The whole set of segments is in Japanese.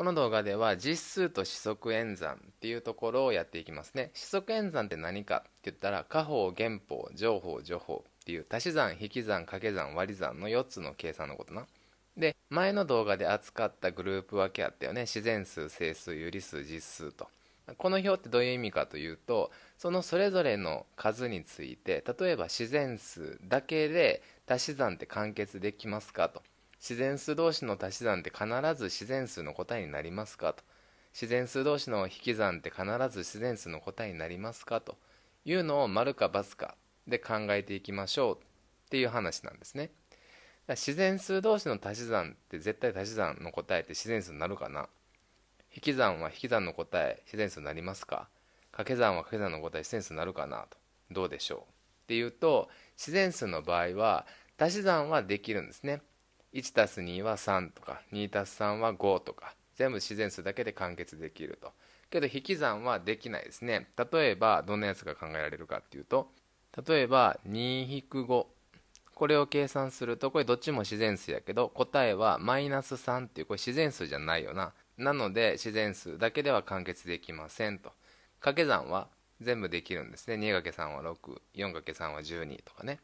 この動画では実数と指則演算っていうところをやっていきますね。指則演算って何かって言ったら、下方、減法、上方、除法っていう足し算、引き算、掛け算、割り算の4つの計算のことな。で、前の動画で扱ったグループ分けあったよね。自然数、整数、有理数、実数と。この表ってどういう意味かというと、そのそれぞれの数について、例えば自然数だけで足し算って完結できますかと。自然数同士の足し算って必ず自然数の答えになりますかと自然数同士の引き算って必ず自然数の答えになりますかというのを丸か×かで考えていきましょうっていう話なんですね自然数同士の足し算って絶対足し算の答えって自然数になるかな引き算は引き算の答え自然数になりますか掛け算は掛け算の答え自然数になるかなとどうでしょうっていうと自然数の場合は足し算はできるんですね1たす2は3とか2たす3は5とか全部自然数だけで完結できるとけど引き算はできないですね例えばどんなやつが考えられるかっていうと例えば2-5これを計算するとこれどっちも自然数やけど答えはマイナス3っていうこれ自然数じゃないよななので自然数だけでは完結できませんと掛け算は全部できるんですね 2×3 は 64×3 は12とかね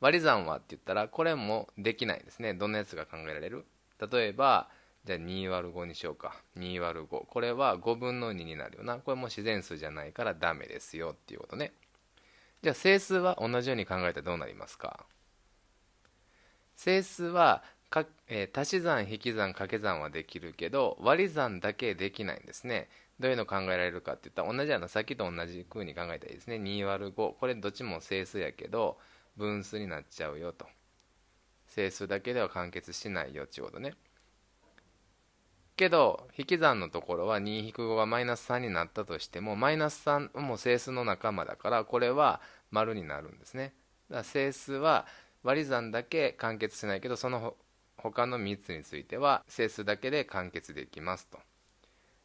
割り算はって言ったらこれもできないですねどんなやつが考えられる例えばじゃあ2 ÷ 5にしようか2 ÷ 5これは5分の2になるよなこれも自然数じゃないからダメですよっていうことねじゃあ整数は同じように考えたらどうなりますか整数はか、えー、足し算引き算掛け算はできるけど割り算だけできないんですねどういうの考えられるかって言ったら同じようなさっきと同じ風に考えたらいいですね2割5これどっちも整数やけど分数になっちゃうよと整数だけでは完結しないよちょうどねけど引き算のところは2-5がマイナス3になったとしてもマイナス3も整数の仲間だからこれは丸になるんですねだから整数は割り算だけ完結しないけどその他の3つについては整数だけで完結できますと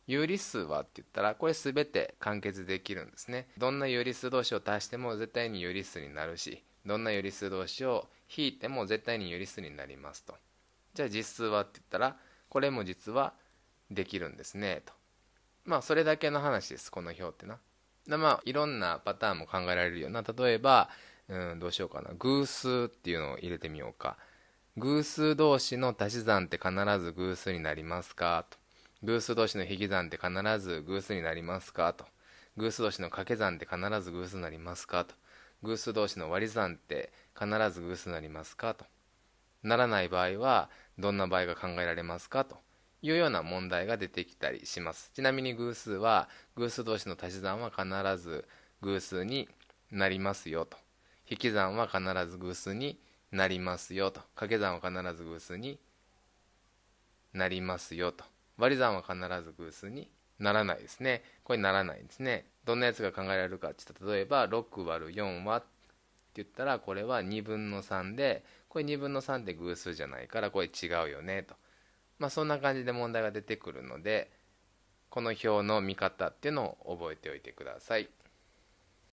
有理数はって言ったらこれ全て完結できるんですねどんな有理数同士を足しても絶対に有理数になるしどんな有理数同士を引いても絶対に有理数になりますとじゃあ実数はって言ったらこれも実はできるんですねとまあそれだけの話ですこの表ってなまあいろんなパターンも考えられるような例えばうんどうしようかな偶数っていうのを入れてみようか偶数同士の足し算って必ず偶数になりますかと偶数同士の引き算って必ず偶数になりますかと。偶数同士の掛け算って必ず偶数になりますかと。偶数同士の割り算って必ず偶数になりますかと。ならない場合は、どんな場合が考えられますかというような問題が出てきたりします。ちなみに偶数は、偶数同士の足し算は必ず偶数になりますよと。引き算は必ず偶数になりますよと。掛け算は必ず偶数になりますよと。割り算は必ず偶数にならないですね。これならないんですね。どんなやつが考えられるかって言ったら、例えば6割る4はって言ったら、これは2分の3で、これ2分の3って偶数じゃないから、これ違うよね、と。まあそんな感じで問題が出てくるので、この表の見方っていうのを覚えておいてください。